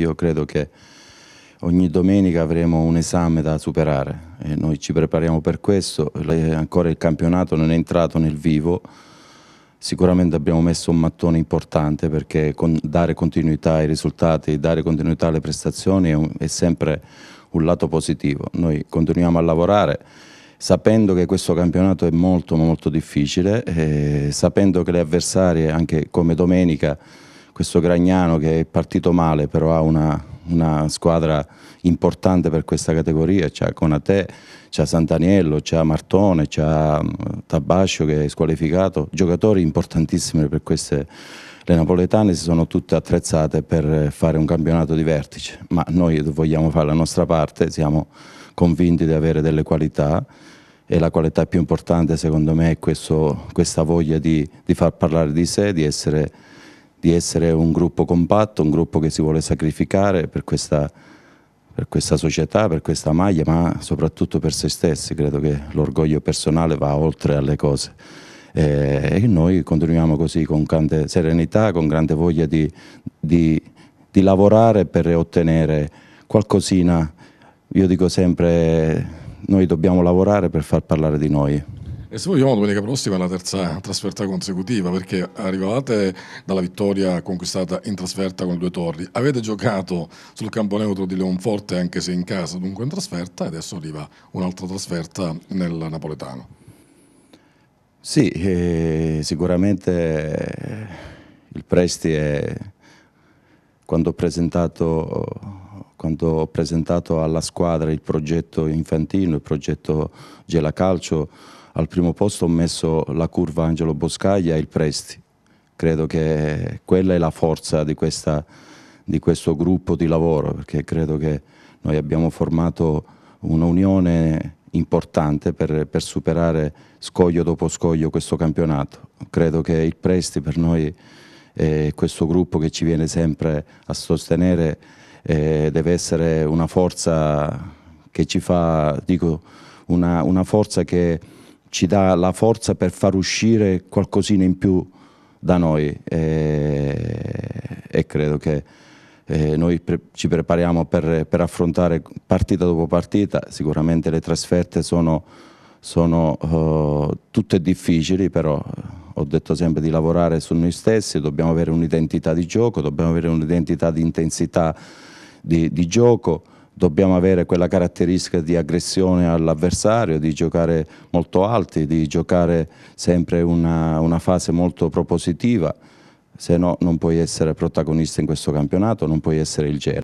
Io credo che ogni domenica avremo un esame da superare e noi ci prepariamo per questo, ancora il campionato non è entrato nel vivo, sicuramente abbiamo messo un mattone importante perché con dare continuità ai risultati, dare continuità alle prestazioni è, un, è sempre un lato positivo, noi continuiamo a lavorare sapendo che questo campionato è molto molto difficile, eh, sapendo che le avversarie anche come domenica questo Gragnano che è partito male, però ha una, una squadra importante per questa categoria, c'è Conate, c'è Santaniello, c'è Martone, c'è mm, Tabascio che è squalificato, giocatori importantissimi per queste le napoletane si sono tutte attrezzate per fare un campionato di vertice, ma noi vogliamo fare la nostra parte, siamo convinti di avere delle qualità e la qualità più importante secondo me è questo, questa voglia di, di far parlare di sé, di essere di essere un gruppo compatto, un gruppo che si vuole sacrificare per questa, per questa società, per questa maglia, ma soprattutto per se stessi. Credo che l'orgoglio personale va oltre alle cose. Eh, e noi continuiamo così con grande serenità, con grande voglia di, di, di lavorare per ottenere qualcosina. Io dico sempre, noi dobbiamo lavorare per far parlare di noi. E se vogliamo, domenica prossima la terza trasferta consecutiva perché arrivavate dalla vittoria conquistata in trasferta con due torri. Avete giocato sul campo neutro di Leonforte anche se in casa, dunque in trasferta, e adesso arriva un'altra trasferta nel napoletano. Sì, eh, sicuramente il Presti è quando ho presentato quando ho presentato alla squadra il progetto infantino, il progetto Gela Calcio, al primo posto ho messo la curva Angelo Boscaglia e il Presti. Credo che quella è la forza di, questa, di questo gruppo di lavoro, perché credo che noi abbiamo formato un'unione importante per, per, superare scoglio dopo scoglio questo campionato. Credo che il Presti per noi, eh, questo gruppo che ci viene sempre a sostenere, eh, deve essere una forza che ci fa, dico, una, una forza che ci dà la forza per far uscire qualcosina in più da noi e, e credo che eh, noi pre ci prepariamo per, per, affrontare partita dopo partita, sicuramente le trasferte sono, sono uh, tutte difficili, però eh, ho detto sempre di lavorare su noi stessi, dobbiamo avere un'identità di gioco, dobbiamo avere un'identità di intensità di, di gioco, dobbiamo avere quella caratteristica di aggressione all'avversario, di giocare molto alti, di giocare sempre una, una fase molto propositiva, se no non puoi essere protagonista in questo campionato, non puoi essere il Gera.